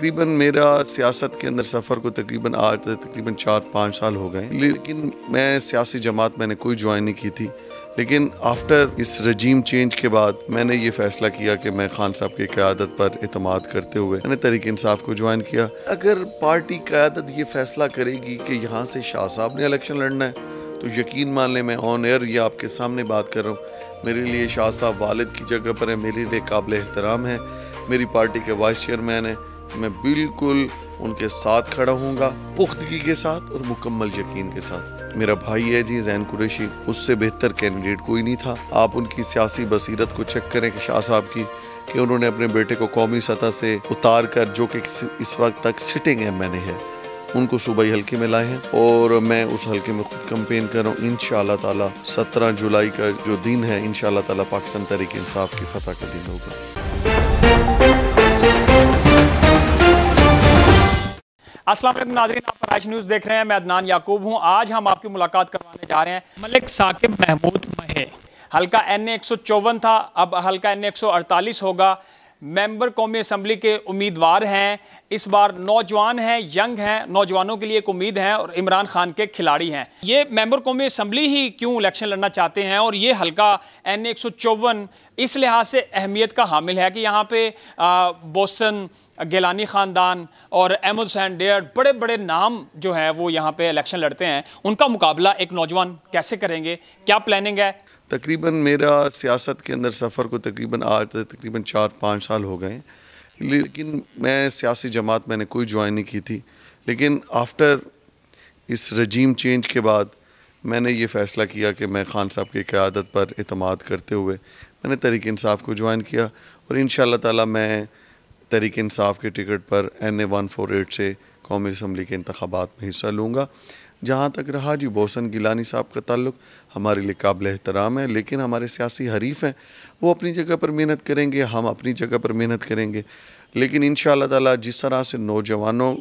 तकरीबन मेरा सियासत के अंदर सफ़र को तकरीबन आज तकरीबन चार पाँच साल हो गए लेकिन मैं सियासी जमात मैंने कोई ज्वाइन नहीं की थी लेकिन आफ्टर इस रजीम चेंज के बाद मैंने ये फैसला किया कि मैं खान साहब की क़्यादत पर अतमाद करते हुए मैंने तरीक इंसाफ को ज्वाइन किया अगर पार्टी क़्यादत ये फैसला करेगी कि यहाँ से शाह साहब ने इलेक्शन लड़ना है तो यकीन मान लें मैं ऑन एयर ये आपके सामने बात कर रहा हूँ मेरे लिए शाह साहब वालद की जगह पर है मेरे लिए काबिल एहतराम है मेरी पार्टी के वाइस चेयरमैन हैं मैं बिल्कुल उनके साथ खड़ा हूँ पुख्तगी के साथ और मुकम्मल यकीन के साथ मेरा भाई है जी जैन कुरेशी उससे बेहतर कैंडिडेट कोई नहीं था आप उनकी सियासी बसीरत को चेक करें कि शाह साहब की कि उन्होंने अपने बेटे को कौमी सतह से उतार कर जो कि इस वक्त तक सिटिंग एम एन ए है उनको सूबाई हल्के में लाए हैं और मैं उस हल्के में खुद कंपेन कर रहा हूँ इन ताला सत्रह जुलाई का जो दिन है इन ताला पाकिस्तान तरीके इंसाफ की फतह का दिन होगा असलम नाजरीन आप राज न्यूज़ देख रहे हैं मैं अदनान याकूब हूँ आज हम आपकी मुलाकात करवाने जा रहे हैं मलिक साकिब महमूद महे हल्का एन ए एक सौ चौवन था अब हल्का एन ए एक सौ अड़तालीस होगा मेंबर कौमी असम्बली के उम्मीदवार हैं इस बार नौजवान हैं यंग हैं नौजवानों के लिए एक उम्मीद है और इमरान खान के खिलाड़ी हैं ये मेंबर कौमी असम्बली ही क्यों इलेक्शन लड़ना चाहते हैं और ये हल्का एन एक सौ चौवन इस लिहाज से अहमियत का हामिल है कि यहाँ पे बोसन गेलानी ख़ानदान और अहमद हुसैन डेयर बड़े बड़े नाम जो हैं वो यहाँ पे इलेक्शन लड़ते हैं उनका मुकाबला एक नौजवान कैसे करेंगे क्या प्लानिंग है तकरीबन मेरा सियासत के अंदर सफ़र को तकरीबन आज तकरीबन चार पाँच साल हो गए लेकिन मैं सियासी जमात मैंने कोई ज्वाइन नहीं की थी लेकिन आफ्टर इस रजीम चेंज के बाद मैंने ये फ़ैसला किया कि मैं खान साहब की क़्यादत पर अतमाद करते हुए मैंने तरीक़ानसाफ़ को ज्वाइन किया और इन शाह मैं तहरीक इंसाफ के टिकट पर N A one four eight से कौमी असम्बली के इंतबात में हिस्सा लूँगा जहाँ तक रहा जी बोसन गिलानी साहब का ताल्लुक हमारे लिए काबिल एहतराम है लेकिन हमारे सियासी हरीफ हैं वो अपनी जगह पर मेहनत करेंगे हम अपनी जगह पर मेहनत करेंगे लेकिन इन ताला जिस तरह से नौजवानों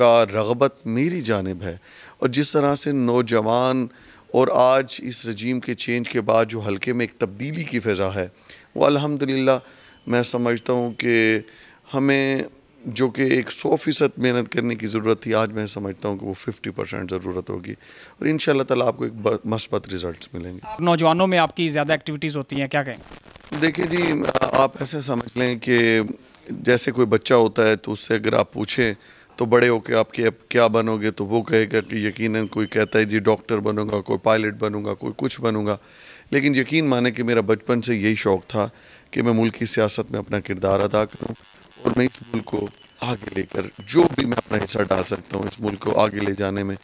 का रगबत मेरी जानब है और जिस तरह से नौजवान और आज इस रजीम के चेंज के बाद जो हल्के में एक तब्दीली की फ़िज़ा है वो अलहमदिल्ला मैं समझता हूँ कि हमें जो कि एक सौ फ़ीसद मेहनत करने की ज़रूरत थी आज मैं समझता हूँ कि वो फिफ्टी परसेंट ज़रूरत होगी और इन ताला आपको एक मस्बत रिजल्ट मिलेंगे आप नौजवानों में आपकी ज़्यादा एक्टिविटीज़ होती हैं क्या कहें देखिए जी आप ऐसे समझ लें कि जैसे कोई बच्चा होता है तो उससे अगर आप पूछें तो बड़े होकर आपके अब क्या बनोगे तो वो कहेगा कि यकीन कोई कहता है जी डॉक्टर बनूंगा कोई पायलट बनूंगा कोई कुछ बनूंगा लेकिन यकीन माने कि मेरा बचपन से यही शौक़ था कि मैं मुल्क की सियासत में अपना किरदार अदा करूँ और मैं इस मुल्क को आगे लेकर जो भी मैं अपना हिस्सा डाल सकता हूँ इस मुल्क को आगे ले जाने में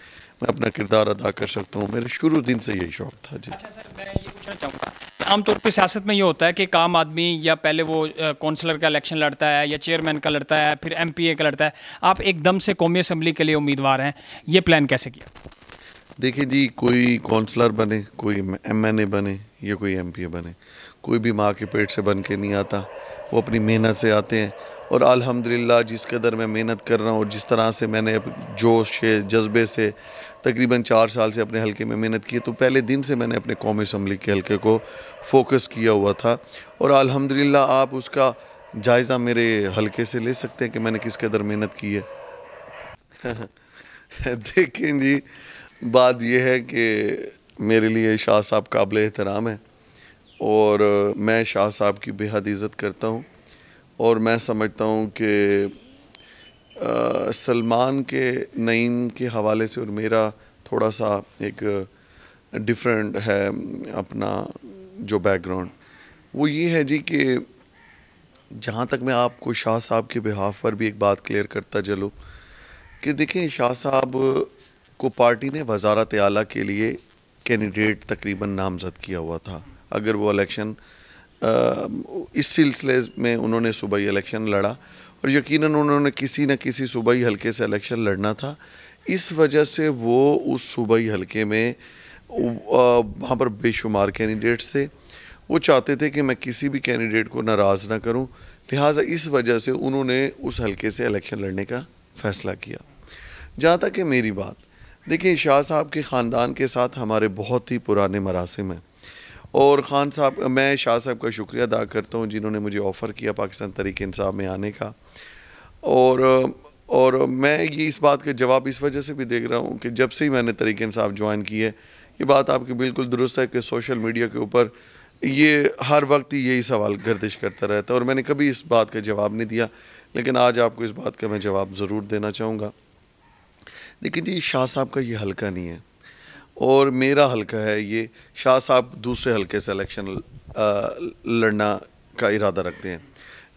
मैं अपना किरदार अदा कर सकता हूँ मेरे शुरू दिन से यही शौक था जी अच्छा सर मैं ये पूछना चाहूँगा आमतौर पर सियासत में ये होता है कि एक आम आदमी या पहले वो काउंसलर का इलेक्शन लड़ता है या चेयरमैन का लड़ता है फिर एम का लड़ता है आप एकदम से कौमी असम्बली के लिए उम्मीदवार हैं ये प्लान कैसे किया देखिए जी कोई काउंसलर बने कोई एम बने या कोई एम बने कोई भी माँ के पेट से बन के नहीं आता वो अपनी मेहनत से आते हैं और अल्हम्दुलिल्लाह जिस कदर मैं मेहनत कर रहा हूँ और जिस तरह से मैंने जोश से जज्बे से तकरीबन चार साल से अपने हलके में मेहनत की तो पहले दिन से मैंने अपने कौमी असम्बली के हलके को फोकस किया हुआ था और अल्हम्दुलिल्लाह आप उसका जायज़ा मेरे हलके से ले सकते हैं कि मैंने किस कदर मेहनत की है देखें जी बात यह है कि मेरे लिए शाह साहब काबिल एहतराम है और मैं शाह साहब की बेहद इज़्ज़त करता हूँ और मैं समझता हूँ कि सलमान के नईम के हवाले से और मेरा थोड़ा सा एक डिफरेंट है अपना जो बैकग्राउंड वो ये है जी कि जहाँ तक मैं आपको शाह साहब के बिहाफ पर भी एक बात क्लियर करता चलूँ कि देखें शाह साहब को पार्टी ने वजारत आला के लिए कैंडिडेट तकरीबन नामज़द किया हुआ था अगर वो इलेक्शन इस सिलसिले में उन्होंने सूबाई इलेक्शन लड़ा और यकीनन उन्होंने किसी न किसी सूबाई हलके से इलेक्शन लड़ना था इस वजह से वो उस सूबाई हलके में वहाँ पर बेशुमार कैंडिडेट्स थे वो चाहते थे कि मैं किसी भी कैंडिडेट को नाराज़ ना करूं लिहाजा इस वजह से उन्होंने उस हलके से इलेक्शन लड़ने का फ़ैसला किया जहाँ तक कि मेरी बात देखिए शाह साहब के ख़ानदान के साथ हमारे बहुत ही पुराने मरासम हैं और ख़ान साहब मैं शाह साहब का शुक्रिया अदा करता हूँ जिन्होंने मुझे ऑफ़र किया पाकिस्तान तरीके इंसाब में आने का और और मैं ये इस बात का जवाब इस वजह से भी देख रहा हूँ कि जब से ही मैंने तरीके इंसाब ज्वाइन की है ये बात आपकी बिल्कुल दुरुस्त है कि सोशल मीडिया के ऊपर ये हर वक्त ही यही सवाल गर्दिश करता रहता है और मैंने कभी इस बात का जवाब नहीं दिया लेकिन आज आपको इस बात का मैं जवाब ज़रूर देना चाहूँगा देखिए जी शाह साहब का ये हल्का नहीं है और मेरा हलका है ये शाह साहब दूसरे हलके से इलेक्शन लड़ना का इरादा रखते हैं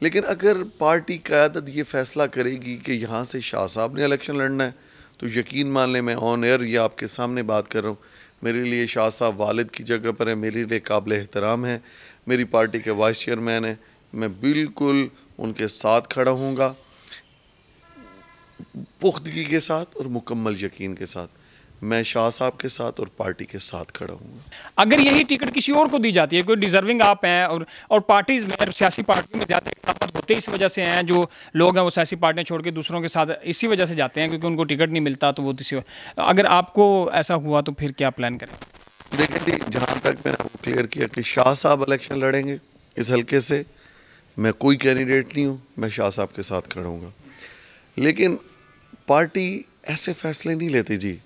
लेकिन अगर पार्टी क़्यादत ये फ़ैसला करेगी कि यहाँ से शाह साहब ने इलेक्शन लड़ना है तो यकीन मान लें मैं ऑन एयर ये आपके सामने बात कर रहा हूँ मेरे लिए शाह साहब वालद की जगह पर है मेरे लिए काबिल एहतराम है मेरी पार्टी के वाइस चेयरमैन हैं मैं बिल्कुल उनके साथ खड़ा हूँगा पुख्तगी के साथ और मुकम्मल यकीन के साथ मैं शाह साहब के साथ और पार्टी के साथ खड़ा हूँ अगर यही टिकट किसी और को दी जाती है कोई डिजर्विंग आप हैं और और पार्टीज में सियासी पार्टी में जाते ताकत होते इस वजह से हैं जो लोग हैं वो सियासी पार्टियाँ छोड़ के दूसरों के साथ इसी वजह से जाते हैं क्योंकि उनको टिकट नहीं मिलता तो वो किसी अगर आपको ऐसा हुआ तो फिर क्या प्लान करें देखिए जी जहाँ तक मैंने आपको क्लियर किया कि शाह साहब इलेक्शन लड़ेंगे इस हल्के से मैं कोई कैंडिडेट नहीं हूँ मैं शाह साहब के साथ खड़ा लेकिन पार्टी ऐसे फैसले नहीं लेती जी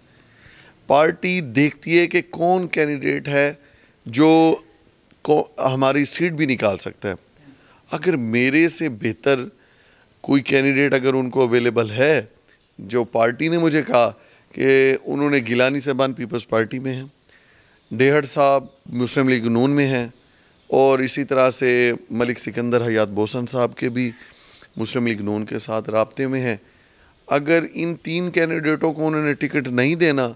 पार्टी देखती है कि कौन कैंडिडेट है जो हमारी सीट भी निकाल सकता है अगर मेरे से बेहतर कोई कैंडिडेट अगर उनको अवेलेबल है जो पार्टी ने मुझे कहा कि उन्होंने गिलानी साहबान पीपल्स पार्टी में हैं डेहड़ साहब मुस्लिम लीग नून में हैं और इसी तरह से मलिक सिकंदर हयात बोसन साहब के भी मुस्लिम लीग नून के साथ रबते में हैं अगर इन तीन कैंडिडेटों को उन्होंने टिकट नहीं देना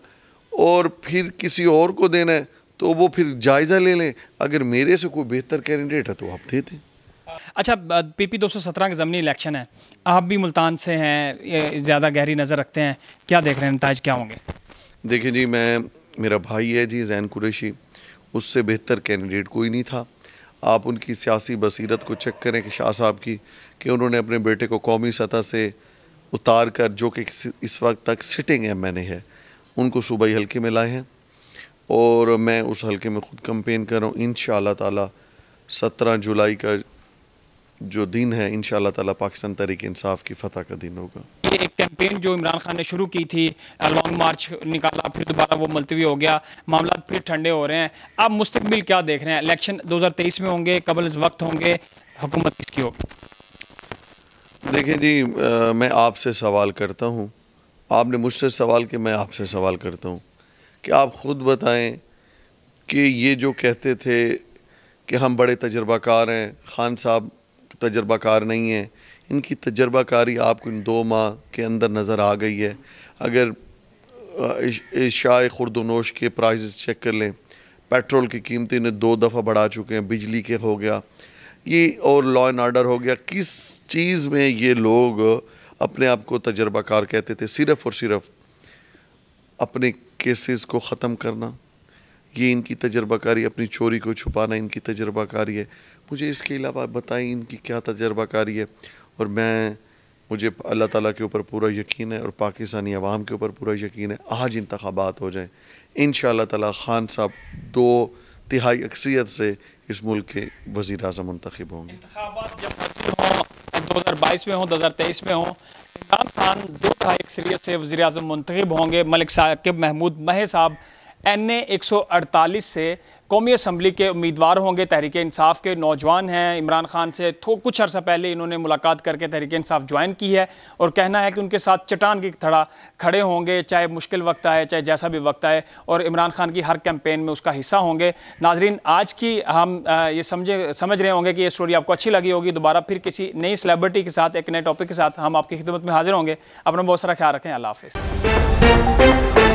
और फिर किसी और को देना है तो वो फिर जायज़ा ले लें अगर मेरे से कोई बेहतर कैंडिडेट है तो आप दे दें अच्छा पीपी 217 के ज़मनी इलेक्शन है आप भी मुल्तान से हैं ज़्यादा गहरी नज़र रखते हैं क्या देख रहे हैं नतज क्या होंगे देखिए जी मैं मेरा भाई है जी जैन कुरेशी उससे बेहतर कैंडिडेट कोई नहीं था आप उनकी सियासी बसीरत को चेक करें कि शाह साहब की कि उन्होंने अपने बेटे को कौमी सतह से उतार कर जो कि इस वक्त तक सिटिंग एम एन ए है उनको सूबाई हल्के में लाए हैं और मैं उस हल्के में ख़ुद कम्पेन कर रहा हूँ इन तला सत्रह जुलाई का जो दिन है इन ताला पाकिस्तान तहरीक इंसाफ की फतह का दिन होगा ये एक कैंपेन जो इमरान खान ने शुरू की थी लॉन्ग मार्च निकाला फिर दोबारा वो मुलतवी हो गया मामला फिर ठंडे हो रहे हैं आप मुस्तबिल क्या देख रहे हैं इलेक्शन 2023 में होंगे कबल वक्त होंगे हुकूमत किसकी होगी देखिए जी आ, मैं आपसे सवाल करता हूँ आपने मुझसे सवाल कि मैं आपसे सवाल करता हूँ कि आप ख़ुद बताएं कि ये जो कहते थे कि हम बड़े तजर्बाकार हैं ख़ान साहब तजर्बाकार नहीं हैं इनकी तजर्बाकारी आपको इन दो माह के अंदर नज़र आ गई है अगर शाह खुरदनोश के प्राइस चेक कर लें पेट्रोल की कीमतें ने दो दफ़ा बढ़ा चुके हैं बिजली के हो गया ये और लॉ एंड आर्डर हो गया किस चीज़ में ये लोग अपने आप को तजर्बाकार कहते थे सिर्फ़ और सिर्फ अपने केसेस को ख़त्म करना ये इनकी तजर्बाकारी अपनी चोरी को छुपाना इनकी तजर्बाकारी है मुझे इसके अलावा बताएं इनकी क्या तजर्बाकारी है और मैं मुझे अल्लाह ताला के ऊपर पूरा यकीन है और पाकिस्तानी अवाम के ऊपर पूरा यकीन है आज इंतबात हो जाएँ इन ताला खान साहब दो तिहाई अक्सरियत से इस मुल्क के वज़ी अजम मंतखब होंगे 2022 में हो 2023 में हो इमरान खान दो ढाई अक्सरियत से वजी अजम मंतखब होंगे मलिक साकिब महमूद महे साहब एन ए एक सौ अड़तालीस से कौमी असम्बली के उम्मीदवार होंगे तहरीक इंसाफ के नौजवान हैं इमरान खान से थो कुछ अर्सा पहले इन्होंने मुलाकात करके तहरीक इंसाफ ज्वाइन की है और कहना है कि उनके साथ चटान की थड़ा खड़े होंगे चाहे मुश्किल वक्त आए चाहे जैसा भी वक्त आए और इमरान खान की हर कैंपेन में उसका हिस्सा होंगे नाजरीन आज की हम ये समझे समझ रहे होंगे कि ये स्टोरी आपको अच्छी लगी होगी दोबारा फिर किसी नई सेलेब्रिटी के साथ एक नए टॉपिक के साथ हम आपकी खिदमत में हाजिर होंगे अपना बहुत सारा ख्याल रखें अल्लाह हाफिज़